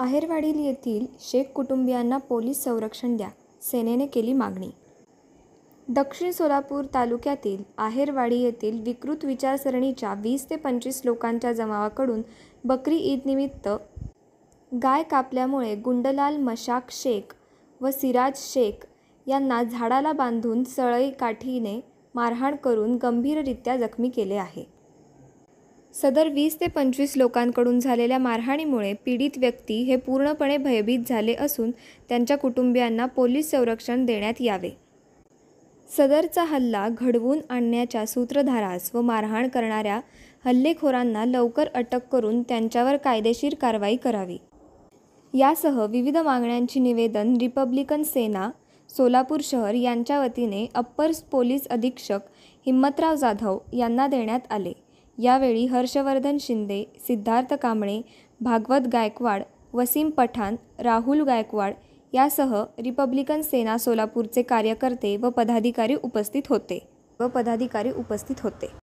आहेरवाडी येथील शेख कुटुंबियांना पोलीस संरक्षण द्या सेनेने केली मागणी दक्षिण सोलापूर तालुक्यातील आहेरवाडी येथील विकृत विचारसरणीच्या वीस ते पंचवीस लोकांच्या जमावाकडून बकरी ईदनिमित्त गाय कापल्यामुळे गुंडलाल मशाक शेख व सिराज शेख यांना झाडाला बांधून सळई काठीने मारहाण करून गंभीररित्या जखमी केले आहे सदर वीस ते पंचवीस लोकांकडून झालेल्या मारहाणीमुळे पीडित व्यक्ती हे पूर्णपणे भयभीत झाले असून त्यांच्या कुटुंबियांना पोलीस संरक्षण देण्यात यावे सदरचा हल्ला घडवून आणण्याच्या सूत्रधारास व मारहाण करणाऱ्या हल्लेखोरांना लवकर अटक करून त्यांच्यावर कायदेशीर कारवाई करावी यासह विविध मागण्यांची निवेदन रिपब्लिकन सेना सोलापूर शहर यांच्या वतीने अप्पर पोलीस अधीक्षक हिम्मतराव जाधव यांना देण्यात आले यावेळी हर्षवर्धन शिंदे सिद्धार्थ कांबळे भागवत गायकवाड वसीम पठाण राहुल गायकवाड यासह रिपब्लिकन सेना सोलापूरचे कार्यकर्ते व पदाधिकारी उपस्थित होते व पदाधिकारी उपस्थित होते